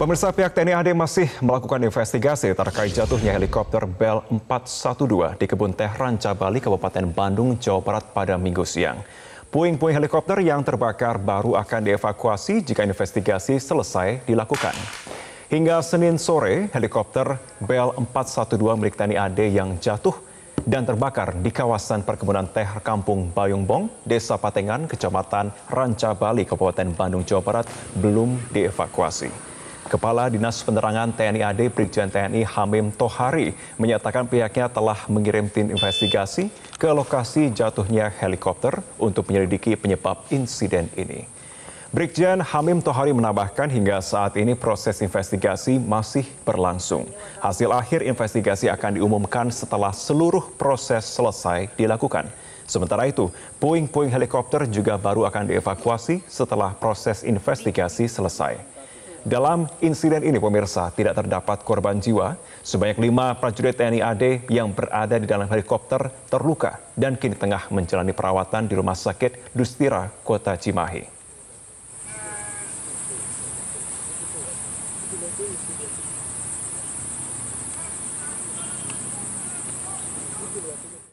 Pemirsa pihak TNI AD masih melakukan investigasi terkait jatuhnya helikopter Bell 412 di kebun teh Ranca Bali, Kabupaten Bandung, Jawa Barat pada minggu siang. Puing-puing helikopter yang terbakar baru akan dievakuasi jika investigasi selesai dilakukan. Hingga Senin sore, helikopter Bell 412 milik TNI AD yang jatuh dan terbakar di kawasan perkebunan teh Kampung Bayungbong, Desa Patengan, Kecamatan Ranca Bali, Kabupaten Bandung, Jawa Barat belum dievakuasi. Kepala Dinas Penerangan TNI AD Brigjen TNI Hamim Tohari menyatakan pihaknya telah mengirim tim investigasi ke lokasi jatuhnya helikopter untuk menyelidiki penyebab insiden ini. Brigjen Hamim Tohari menambahkan hingga saat ini proses investigasi masih berlangsung. Hasil akhir investigasi akan diumumkan setelah seluruh proses selesai dilakukan. Sementara itu, puing-puing helikopter juga baru akan dievakuasi setelah proses investigasi selesai. Dalam insiden ini pemirsa tidak terdapat korban jiwa, sebanyak lima prajurit TNI AD yang berada di dalam helikopter terluka dan kini tengah menjalani perawatan di Rumah Sakit Dustira, Kota Cimahi.